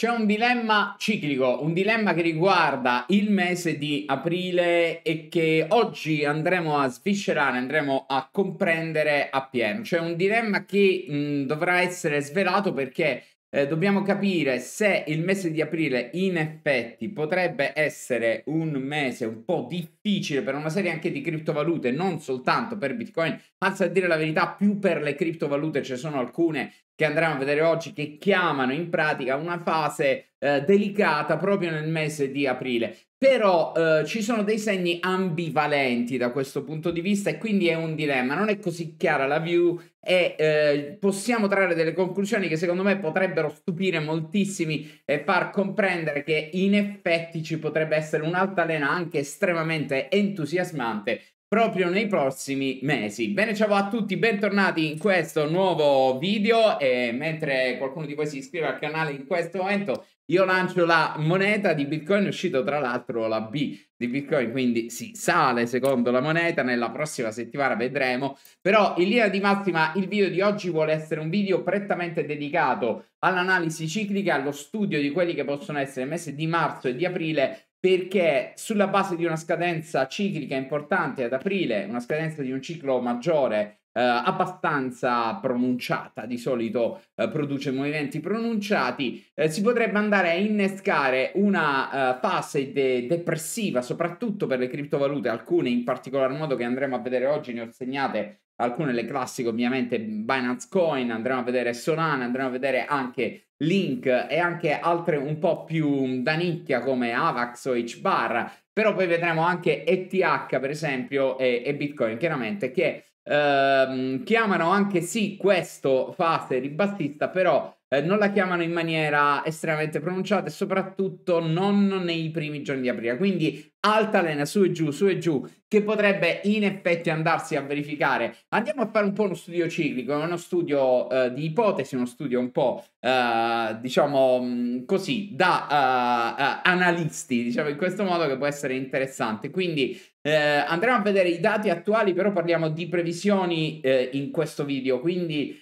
C'è un dilemma ciclico, un dilemma che riguarda il mese di aprile e che oggi andremo a sviscerare, andremo a comprendere appieno. C'è un dilemma che mh, dovrà essere svelato perché eh, dobbiamo capire se il mese di aprile in effetti potrebbe essere un mese un po' difficile per una serie anche di criptovalute, non soltanto per Bitcoin, anzi a dire la verità più per le criptovalute, ce ne sono alcune che andremo a vedere oggi che chiamano in pratica una fase eh, delicata proprio nel mese di aprile. Però eh, ci sono dei segni ambivalenti da questo punto di vista e quindi è un dilemma, non è così chiara la view e eh, possiamo trarre delle conclusioni che secondo me potrebbero stupire moltissimi e far comprendere che in effetti ci potrebbe essere un'altalena anche estremamente entusiasmante proprio nei prossimi mesi. Bene, ciao a tutti, bentornati in questo nuovo video e mentre qualcuno di voi si iscrive al canale in questo momento io lancio la moneta di Bitcoin, è uscito tra l'altro la B di Bitcoin, quindi si sale secondo la moneta, nella prossima settimana vedremo, però in linea di massima il video di oggi vuole essere un video prettamente dedicato all'analisi ciclica, allo studio di quelli che possono essere i mesi di marzo e di aprile perché sulla base di una scadenza ciclica importante ad aprile, una scadenza di un ciclo maggiore eh, abbastanza pronunciata, di solito eh, produce movimenti pronunciati, eh, si potrebbe andare a innescare una eh, fase de- depressiva, soprattutto per le criptovalute, alcune in particolar modo che andremo a vedere oggi, ne ho segnate alcune le classiche ovviamente Binance Coin, andremo a vedere Solana, andremo a vedere anche Link e anche altre un po' più da nicchia come Avax o HBAR, però poi vedremo anche ETH per esempio e, e Bitcoin chiaramente che ehm, chiamano anche sì questo fase ribattista, però eh, non la chiamano in maniera estremamente pronunciata e soprattutto non nei primi giorni di aprile. Quindi altalena su e giù, su e giù, che potrebbe in effetti andarsi a verificare. Andiamo a fare un po' uno studio ciclico, uno studio eh, di ipotesi, uno studio un po' eh, diciamo mm, così da eh, eh, analisti, diciamo in questo modo che può essere interessante. Quindi eh, andremo a vedere i dati attuali, però parliamo di previsioni eh, in questo video, quindi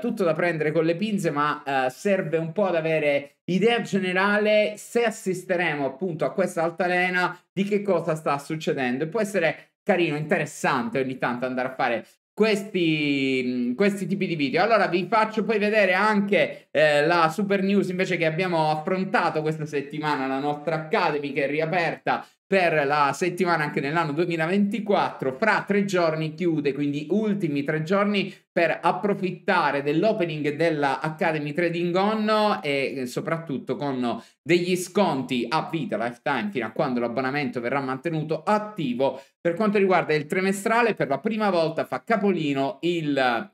tutto da prendere con le pinze, ma serve un po' ad avere idea generale se assisteremo appunto a questa altalena di che cosa sta succedendo e può essere carino, interessante ogni tanto andare a fare questi, questi tipi di video. Allora vi faccio poi vedere anche eh, la super news invece che abbiamo affrontato questa settimana, la nostra Academy che è riaperta per la settimana anche nell'anno 2024 fra tre giorni chiude quindi ultimi tre giorni per approfittare dell'opening della Academy Trading On e eh, soprattutto con degli sconti a vita lifetime fino a quando l'abbonamento verrà mantenuto attivo per quanto riguarda il trimestrale per la prima volta fa capolino il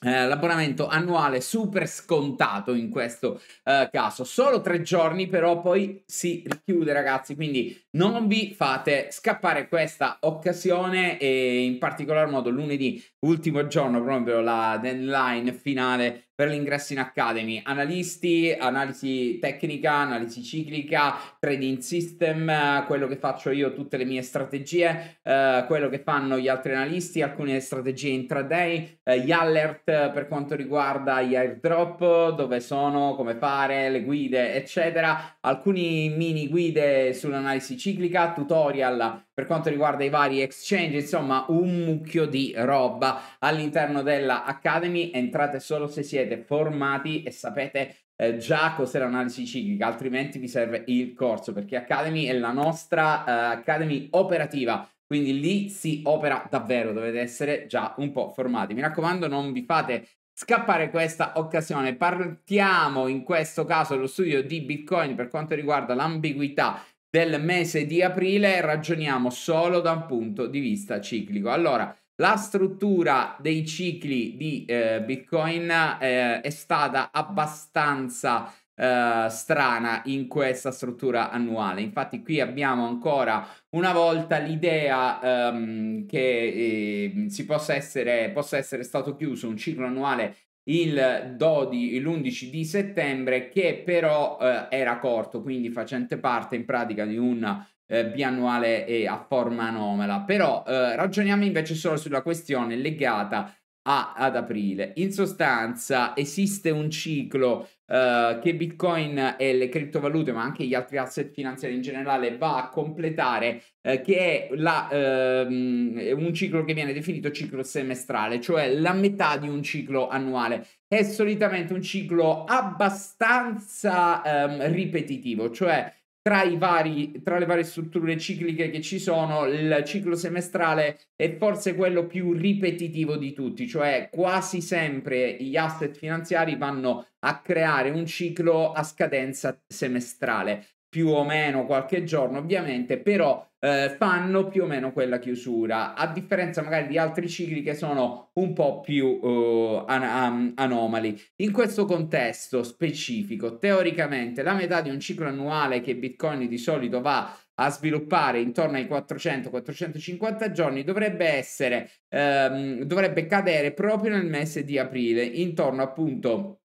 eh, l'abbonamento annuale super scontato in questo eh, caso solo tre giorni però poi si richiude ragazzi quindi non vi fate scappare questa occasione e in particolar modo lunedì, ultimo giorno proprio la deadline finale per l'ingresso in Academy, analisti, analisi tecnica, analisi ciclica, trading system, quello che faccio io, tutte le mie strategie, eh, quello che fanno gli altri analisti, alcune strategie intraday, eh, gli alert per quanto riguarda gli airdrop, dove sono, come fare, le guide, eccetera, alcuni mini guide sull'analisi ciclica ciclica, tutorial per quanto riguarda i vari exchange, insomma un mucchio di roba all'interno dell'Academy. Entrate solo se siete formati e sapete eh, già cos'è l'analisi ciclica, altrimenti vi serve il corso perché Academy è la nostra eh, Academy operativa. Quindi lì si opera davvero, dovete essere già un po' formati. Mi raccomando, non vi fate scappare questa occasione. Partiamo in questo caso dello studio di Bitcoin per quanto riguarda l'ambiguità del mese di aprile ragioniamo solo da un punto di vista ciclico. Allora, la struttura dei cicli di eh, Bitcoin eh, è stata abbastanza eh, strana in questa struttura annuale. Infatti qui abbiamo ancora una volta l'idea ehm, che ehm, si possa essere, possa essere stato chiuso un ciclo annuale il 12, l'11 di settembre che però eh, era corto, quindi facente parte in pratica di un eh, biannuale a forma anomala. Però eh, ragioniamo invece solo sulla questione legata a, ad aprile. In sostanza esiste un ciclo eh, che Bitcoin e le criptovalute, ma anche gli altri asset finanziari in generale, va a completare, eh, che è la, ehm, un ciclo che viene definito ciclo semestrale, cioè la metà di un ciclo annuale. È solitamente un ciclo abbastanza ehm, ripetitivo, cioè tra, vari, tra, le varie strutture cicliche che ci sono, il ciclo semestrale è forse quello più ripetitivo di tutti, cioè quasi sempre gli asset finanziari vanno a creare un ciclo a scadenza semestrale più o meno qualche giorno ovviamente, però eh, fanno più o meno quella chiusura, a differenza magari di altri cicli che sono un po' più uh, eh, an- an- anomali. In questo contesto specifico, teoricamente la metà di un ciclo annuale che Bitcoin di solito va a sviluppare intorno ai 400-450 giorni dovrebbe essere, ehm, dovrebbe cadere proprio nel mese di aprile, intorno appunto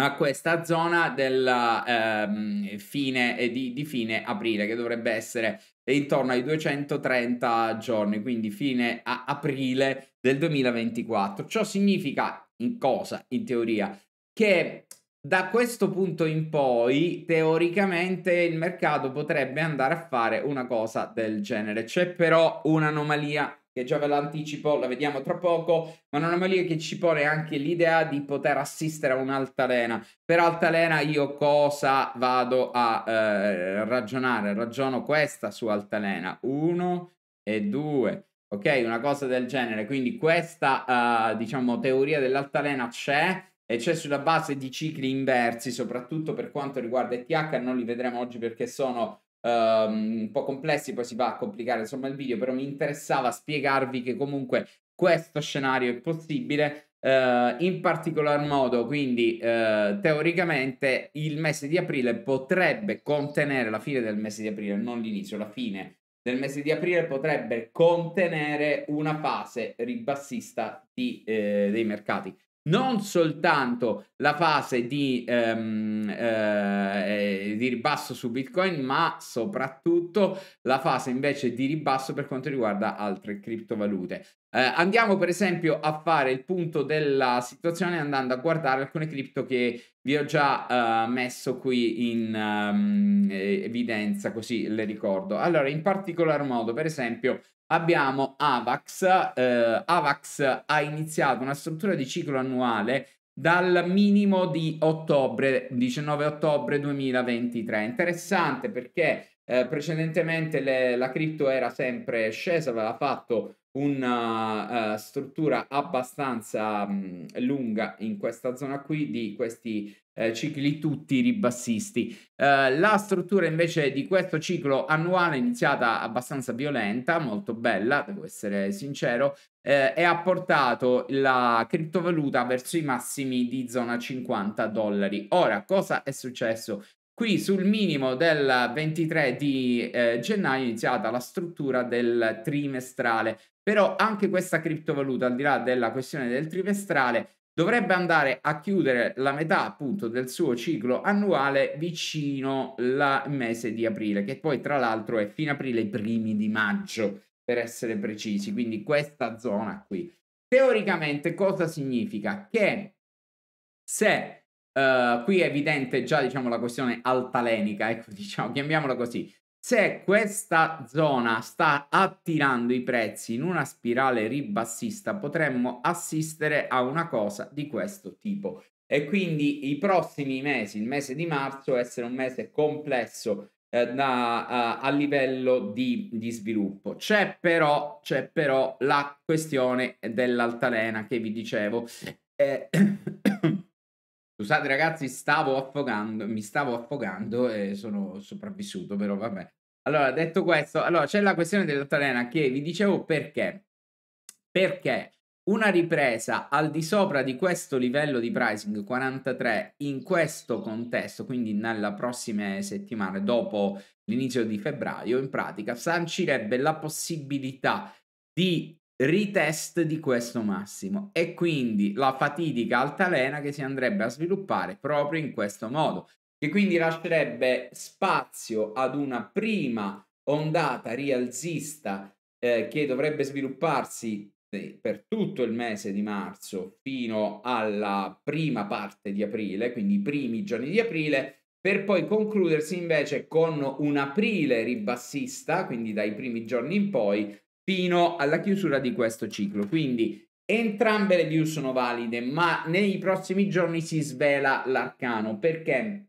a questa zona del ehm, fine, eh, di, di, fine aprile, che dovrebbe essere intorno ai 230 giorni, quindi fine aprile del 2024. Ciò significa in cosa, in teoria? Che da questo punto in poi, teoricamente, il mercato potrebbe andare a fare una cosa del genere. C'è però un'anomalia che già ve l'anticipo, la vediamo tra poco, ma non è un'anomalia che ci pone anche l'idea di poter assistere a un'altalena. Per altalena io cosa vado a eh, ragionare? Ragiono questa su altalena, 1 e 2, ok? Una cosa del genere, quindi questa eh, diciamo teoria dell'altalena c'è e c'è sulla base di cicli inversi, soprattutto per quanto riguarda ETH, non li vedremo oggi perché sono um, un po' complessi, poi si va a complicare insomma il video, però mi interessava spiegarvi che comunque questo scenario è possibile. Uh, in particolar modo, quindi uh, teoricamente il mese di aprile potrebbe contenere la fine del mese di aprile, non l'inizio, la fine del mese di aprile potrebbe contenere una fase ribassista di, eh, dei mercati non soltanto la fase di, ehm, eh, di, ribasso su Bitcoin, ma soprattutto la fase invece di ribasso per quanto riguarda altre criptovalute. Eh, andiamo per esempio a fare il punto della situazione andando a guardare alcune cripto che vi ho già eh, messo qui in ehm, evidenza, così le ricordo. Allora, in particolar modo, per esempio, abbiamo Avax. Eh, Avax ha iniziato una struttura di ciclo annuale dal minimo di ottobre, 19 ottobre 2023. Interessante perché eh, precedentemente le, la cripto era sempre scesa, aveva fatto una uh, struttura abbastanza mh, mm, lunga in questa zona qui di questi eh, cicli tutti ribassisti. Eh, la struttura invece di questo ciclo annuale è iniziata abbastanza violenta, molto bella, devo essere sincero, eh, e ha portato la criptovaluta verso i massimi di zona 50 dollari. Ora, cosa è successo? Qui sul minimo del 23 di eh, gennaio è iniziata la struttura del trimestrale, però anche questa criptovaluta, al di là della questione del trimestrale, dovrebbe andare a chiudere la metà appunto del suo ciclo annuale vicino al mese di aprile, che poi tra l'altro è fine aprile i primi di maggio, per essere precisi, quindi questa zona qui. Teoricamente cosa significa? Che se uh, qui è evidente già diciamo la questione altalenica, ecco diciamo, chiamiamola così, se questa zona sta attirando i prezzi in una spirale ribassista, potremmo assistere a una cosa di questo tipo. E quindi i prossimi mesi, il mese di marzo, essere un mese complesso eh, da, a, a livello di, di sviluppo. C'è però, c'è però la questione dell'altalena che vi dicevo. Eh, Scusate ragazzi, stavo affogando, mi stavo affogando e sono sopravvissuto, però vabbè. Allora, detto questo, allora, c'è la questione dell'altalena che vi dicevo perché. Perché una ripresa al di sopra di questo livello di pricing 43 in questo contesto, quindi nelle prossime settimane dopo l'inizio di febbraio, in pratica sancirebbe la possibilità di retest di questo massimo e quindi la fatidica altalena che si andrebbe a sviluppare proprio in questo modo, che quindi lascerebbe spazio ad una prima ondata rialzista eh, che dovrebbe svilupparsi eh, per tutto il mese di marzo fino alla prima parte di aprile, quindi i primi giorni di aprile, per poi concludersi invece con un aprile ribassista, quindi dai primi giorni in poi, fino alla chiusura di questo ciclo. Quindi entrambe le view sono valide, ma nei prossimi giorni si svela l'arcano perché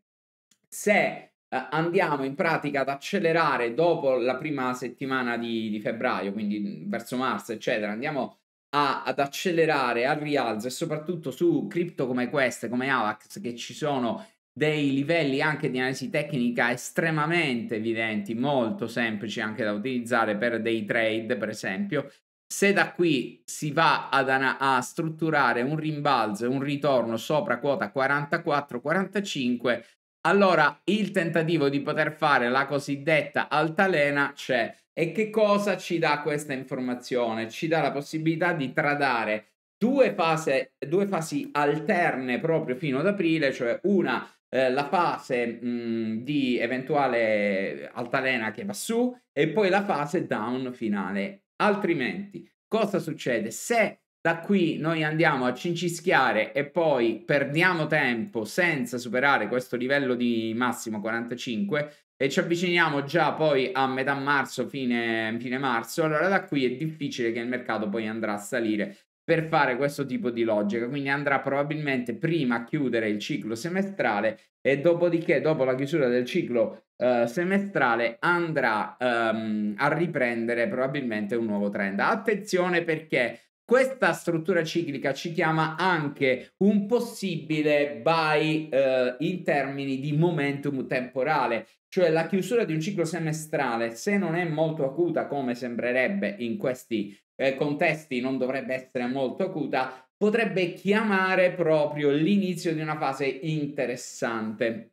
se eh, andiamo in pratica ad accelerare dopo la prima settimana di, di febbraio, quindi mm, verso marzo, eccetera, andiamo a, ad accelerare al rialzo e soprattutto su cripto come queste, come Avax, che ci sono dei livelli anche di analisi tecnica estremamente evidenti, molto semplici anche da utilizzare per dei trade, per esempio. Se da qui si va ad ana- a strutturare un rimbalzo e un ritorno sopra quota 44-45, allora il tentativo di poter fare la cosiddetta altalena c'è. E che cosa ci dà questa informazione? Ci dà la possibilità di tradare Due, fase, due, fasi alterne proprio fino ad aprile, cioè una eh, la fase mh, mm, di eventuale altalena che va su e poi la fase down finale. Altrimenti, cosa succede? Se da qui noi andiamo a cincischiare e poi perdiamo tempo senza superare questo livello di massimo 45 e ci avviciniamo già poi a metà marzo, fine, fine marzo, allora da qui è difficile che il mercato poi andrà a salire per fare questo tipo di logica, quindi andrà probabilmente prima a chiudere il ciclo semestrale e dopodiché, dopo la chiusura del ciclo eh, semestrale, andrà ehm, a riprendere probabilmente un nuovo trend. Attenzione perché questa struttura ciclica ci chiama anche un possibile buy eh, in termini di momentum temporale, cioè la chiusura di un ciclo semestrale, se non è molto acuta come sembrerebbe in questi eh, contesti non dovrebbe essere molto acuta, potrebbe chiamare proprio l'inizio di una fase interessante.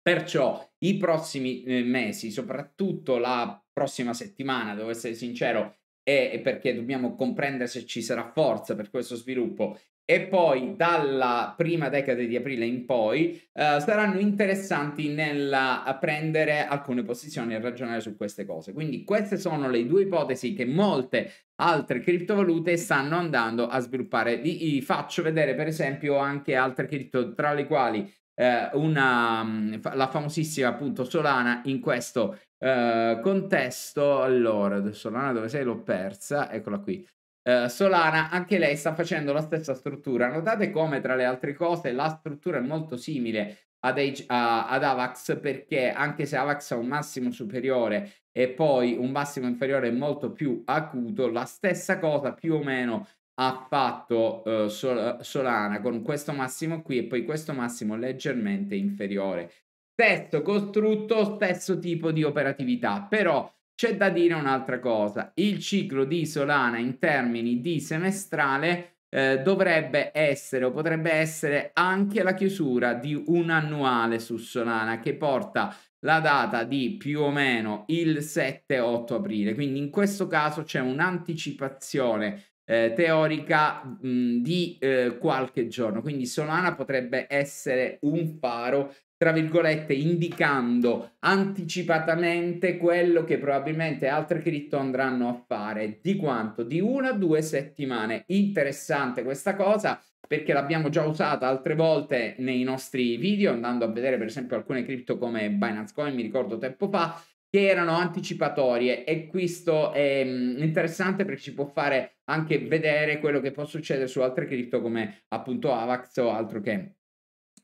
Perciò i prossimi eh, mesi, soprattutto la prossima settimana, devo essere sincero, e perché dobbiamo comprendere se ci sarà forza per questo sviluppo e poi dalla prima decade di aprile in poi eh, saranno interessanti nel eh, prendere alcune posizioni e ragionare su queste cose. Quindi queste sono le due ipotesi che molte altre criptovalute stanno andando a sviluppare. Vi faccio vedere per esempio anche altre cripto tra le quali eh, una, mm, la famosissima appunto Solana in questo eh, contesto. Allora, Solana dove sei? L'ho persa, eccola qui. Eh, Solana, anche lei sta facendo la stessa struttura. Notate come, tra le altre cose, la struttura è molto simile ad, Age, uh, ad Avax perché anche se Avax ha un massimo superiore e poi un massimo inferiore molto più acuto, la stessa cosa più o meno ha fatto uh, Sol- Solana con questo massimo qui e poi questo massimo leggermente inferiore. Stesso costrutto, stesso tipo di operatività, però c'è da dire un'altra cosa, il ciclo di Solana in termini di semestrale eh, dovrebbe essere o potrebbe essere anche la chiusura di un annuale su Solana che porta la data di più o meno il 7-8 aprile, quindi in questo caso c'è un'anticipazione eh, teorica mh, di eh, qualche giorno. Quindi Solana potrebbe essere un faro tra virgolette, indicando anticipatamente quello che probabilmente altre cripto andranno a fare. Di quanto? Di una o due settimane. Interessante questa cosa perché l'abbiamo già usata altre volte nei nostri video, andando a vedere per esempio alcune cripto come Binance Coin, mi ricordo tempo fa, che erano anticipatorie e questo è mm, interessante perché ci può fare anche vedere quello che può succedere su altre cripto come appunto Avax o altro che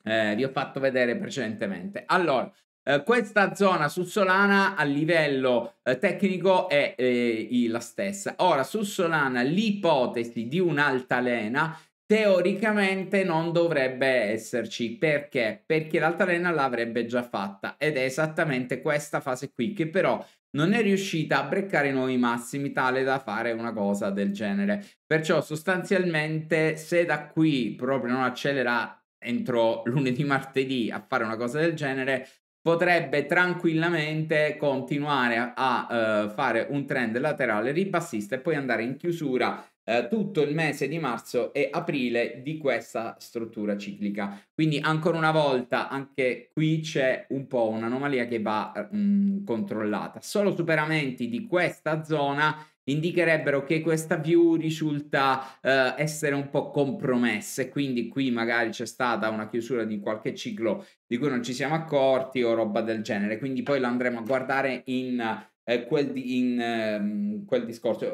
eh, vi ho fatto vedere precedentemente. Allora, eh, questa zona su Solana a livello eh, tecnico è eh, la stessa. Ora, su Solana l'ipotesi di un'altalena teoricamente non dovrebbe esserci. Perché? Perché l'altalena l'avrebbe già fatta ed è esattamente questa fase qui che però non è riuscita a breccare i nuovi massimi tale da fare una cosa del genere. Perciò sostanzialmente se da qui proprio non accelerà entro lunedì martedì a fare una cosa del genere potrebbe tranquillamente continuare a uh, fare un trend laterale ribassista e poi andare in chiusura uh, tutto il mese di marzo e aprile di questa struttura ciclica. Quindi ancora una volta anche qui c'è un po' un'anomalia che va mh, mm, controllata. Solo superamenti di questa zona indicherebbero che questa view risulta eh, essere un po' compromessa e quindi qui magari c'è stata una chiusura di qualche ciclo di cui non ci siamo accorti o roba del genere. Quindi poi l'andremo a guardare in eh, quel, di, in, ehm, quel discorso,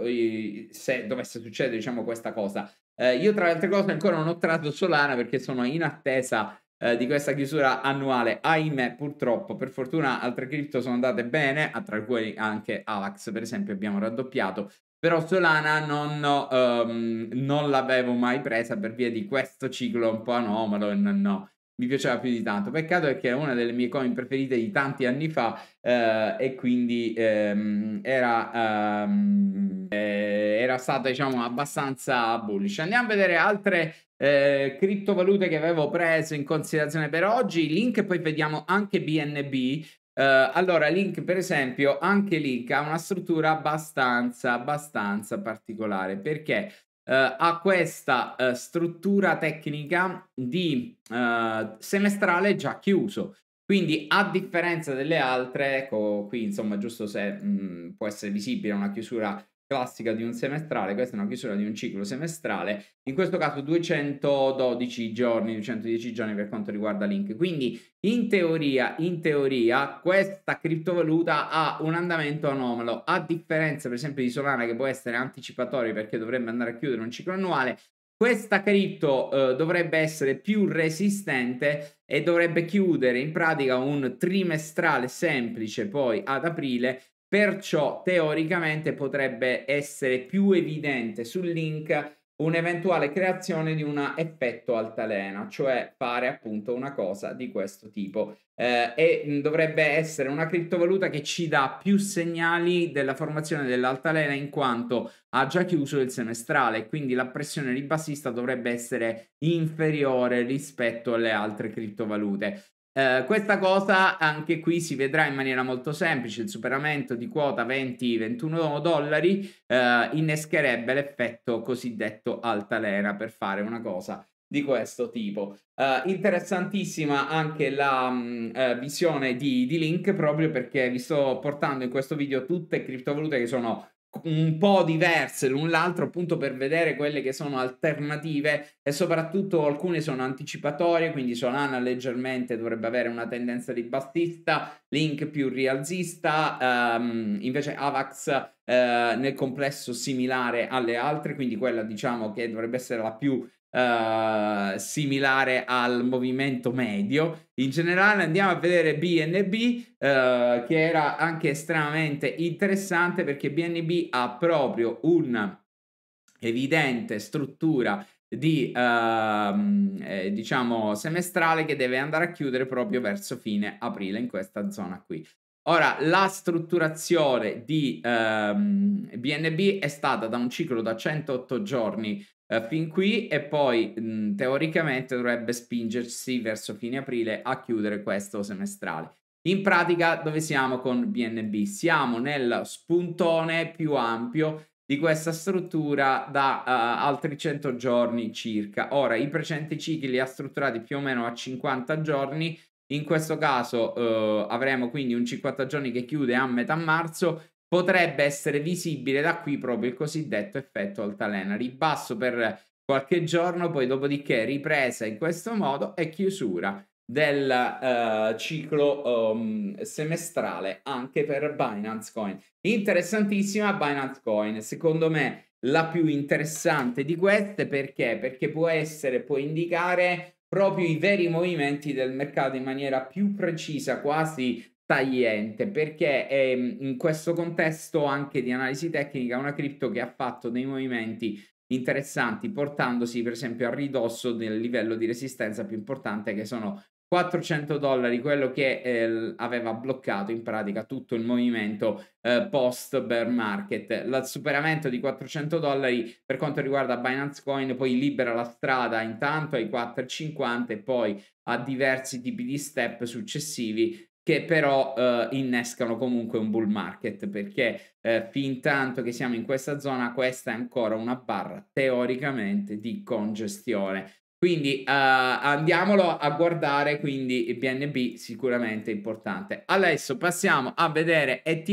se dovesse succedere diciamo questa cosa. Eh, io tra le altre cose ancora non ho tratto Solana perché sono in attesa eh, di questa chiusura annuale. Ahimè, purtroppo, per fortuna altre cripto sono andate bene, tra cui anche Avax, per esempio, abbiamo raddoppiato. Però Solana non, um, non l'avevo mai presa per via di questo ciclo un po' anomalo e non, no, mi piaceva più di tanto. Peccato perché era una delle mie coin preferite di tanti anni fa eh, e quindi ehm, era, ehm, eh, era, stata diciamo abbastanza bullish. Andiamo a vedere altre eh, criptovalute che avevo preso in considerazione per oggi. Link poi vediamo anche BNB. Eh, allora, Link, per esempio, anche Link ha una struttura abbastanza, abbastanza particolare perché ha eh, questa eh, struttura tecnica di eh, semestrale già chiuso. Quindi, a differenza delle altre, ecco qui insomma, giusto se mh, mm, può essere visibile una chiusura classica di un semestrale, questa è una chiusura di un ciclo semestrale, in questo caso 212 giorni, 210 giorni per quanto riguarda Link. Quindi in teoria, in teoria questa criptovaluta ha un andamento anomalo, a differenza per esempio di Solana che può essere anticipatorio perché dovrebbe andare a chiudere un ciclo annuale, questa cripto eh, dovrebbe essere più resistente e dovrebbe chiudere in pratica un trimestrale semplice poi ad aprile Perciò teoricamente potrebbe essere più evidente sul link un'eventuale creazione di un effetto altalena, cioè fare appunto una cosa di questo tipo. Eh, e dovrebbe essere una criptovaluta che ci dà più segnali della formazione dell'altalena in quanto ha già chiuso il semestrale, quindi la pressione ribassista dovrebbe essere inferiore rispetto alle altre criptovalute. Eh, questa cosa anche qui si vedrà in maniera molto semplice, il superamento di quota 20-21 dollari eh, innescherebbe l'effetto cosiddetto altalena per fare una cosa di questo tipo. Uh, interessantissima anche la um, uh, visione di, di, Link proprio perché vi sto portando in questo video tutte criptovalute che sono un po' diverse l'un l'altro appunto per vedere quelle che sono alternative e soprattutto alcune sono anticipatorie quindi Solana leggermente dovrebbe avere una tendenza di bassista Link più rialzista um, invece Avax uh, nel complesso similare alle altre quindi quella diciamo che dovrebbe essere la più eh, similare al movimento medio. In generale andiamo a vedere BNB uh, eh, che era anche estremamente interessante perché BNB ha proprio un'evidente struttura di uh, diciamo semestrale che deve andare a chiudere proprio verso fine aprile in questa zona qui. Ora, la strutturazione di um, ehm, BNB è stata da un ciclo da 108 giorni eh, fin qui e poi mh, teoricamente dovrebbe spingersi verso fine aprile a chiudere questo semestrale. In pratica dove siamo con BNB? Siamo nel spuntone più ampio di questa struttura da uh, altri 100 giorni circa. Ora i precedenti cicli li ha strutturati più o meno a 50 giorni, in questo caso uh, avremo quindi un 50 giorni che chiude a metà marzo potrebbe essere visibile da qui proprio il cosiddetto effetto altalena. Ribasso per qualche giorno, poi dopodiché ripresa in questo modo e chiusura del uh, ciclo um, semestrale anche per Binance Coin. Interessantissima Binance Coin, secondo me la più interessante di queste perché? Perché può essere, può indicare proprio i veri movimenti del mercato in maniera più precisa, quasi tagliente perché è ehm, in questo contesto anche di analisi tecnica una cripto che ha fatto dei movimenti interessanti portandosi per esempio a ridosso del livello di resistenza più importante che sono 400 dollari quello che eh, aveva bloccato in pratica tutto il movimento eh, post bear market il superamento di 400 dollari per quanto riguarda Binance Coin poi libera la strada intanto ai 4,50 e poi a diversi tipi di step successivi che però eh, innescano comunque un bull market perché eh, fin tanto che siamo in questa zona questa è ancora una barra teoricamente di congestione quindi eh, andiamolo a guardare quindi BNB sicuramente importante adesso passiamo a vedere ETH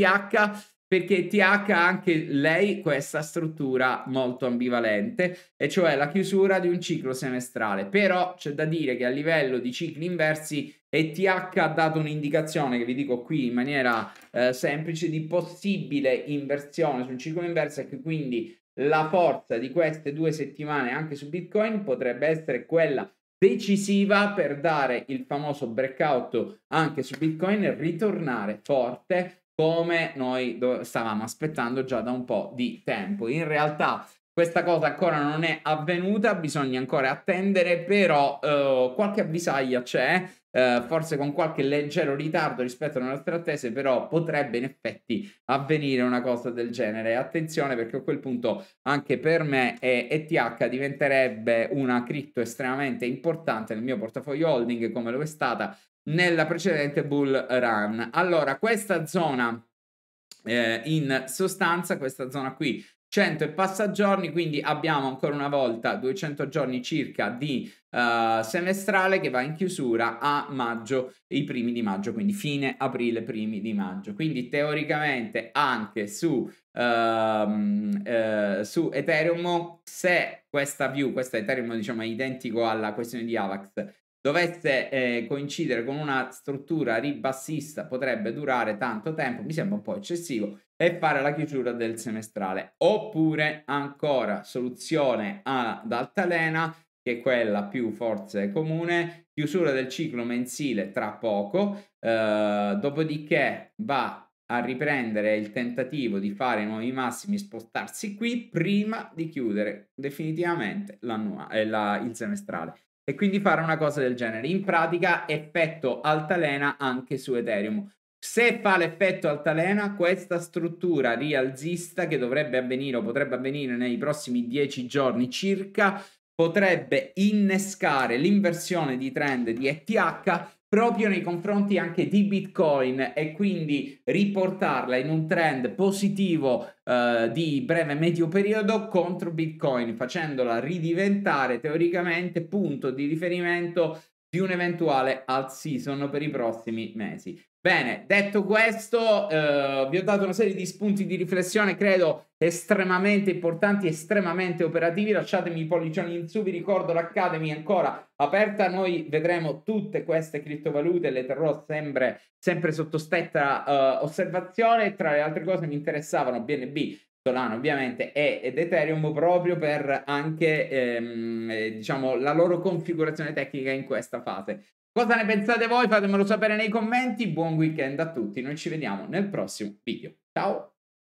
perché TH ha anche lei questa struttura molto ambivalente, e cioè la chiusura di un ciclo semestrale. Però c'è da dire che a livello di cicli inversi ETH ha dato un'indicazione che vi dico qui in maniera eh, semplice di possibile inversione su un ciclo inverso e che quindi la forza di queste due settimane anche su Bitcoin potrebbe essere quella decisiva per dare il famoso breakout anche su Bitcoin e ritornare forte come noi stavamo aspettando già da un po' di tempo. In realtà questa cosa ancora non è avvenuta, bisogna ancora attendere, però eh, qualche avvisaglia c'è, eh, forse con qualche leggero ritardo rispetto alle nostre attese, però potrebbe in effetti avvenire una cosa del genere. Attenzione perché a quel punto anche per me ETH diventerebbe una cripto estremamente importante nel mio portafoglio holding come lo è stata nella precedente bull run. Allora, questa zona eh, in sostanza questa zona qui 100 e passa giorni, quindi abbiamo ancora una volta 200 giorni circa di uh, semestrale che va in chiusura a maggio, i primi di maggio, quindi fine aprile, primi di maggio. Quindi teoricamente anche su, uh, uh, su Ethereum, se questa view, questa Ethereum diciamo è identico alla questione di AVAX, dovesse eh, coincidere con una struttura ribassista potrebbe durare tanto tempo, mi sembra un po' eccessivo, e fare la chiusura del semestrale. Oppure ancora soluzione ad altalena, che è quella più forse comune, chiusura del ciclo mensile tra poco, eh, dopodiché va a riprendere il tentativo di fare nuovi massimi, spostarsi qui prima di chiudere definitivamente eh, la, il semestrale. E quindi fare una cosa del genere. In pratica effetto altalena anche su Ethereum. Se fa l'effetto altalena, questa struttura rialzista che dovrebbe avvenire o potrebbe avvenire nei prossimi 10 giorni circa, potrebbe innescare l'inversione di trend di ETH proprio nei confronti anche di Bitcoin e quindi riportarla in un trend positivo eh, di breve medio periodo contro Bitcoin, facendola ridiventare teoricamente punto di riferimento di un eventuale alt season per i prossimi mesi. Bene, detto questo, eh, vi ho dato una serie di spunti di riflessione, credo estremamente importanti, estremamente operativi. Lasciatemi i pollicioni in su, vi ricordo l'Academy ancora aperta. Noi vedremo tutte queste criptovalute, le terrò sempre, sempre sotto stretta eh, osservazione. Tra le altre cose mi interessavano BNB Solana ovviamente e, ed Ethereum proprio per anche ehm, eh, diciamo la loro configurazione tecnica in questa fase. Cosa ne pensate voi? Fatemelo sapere nei commenti. Buon weekend a tutti. Noi ci vediamo nel prossimo video. Ciao!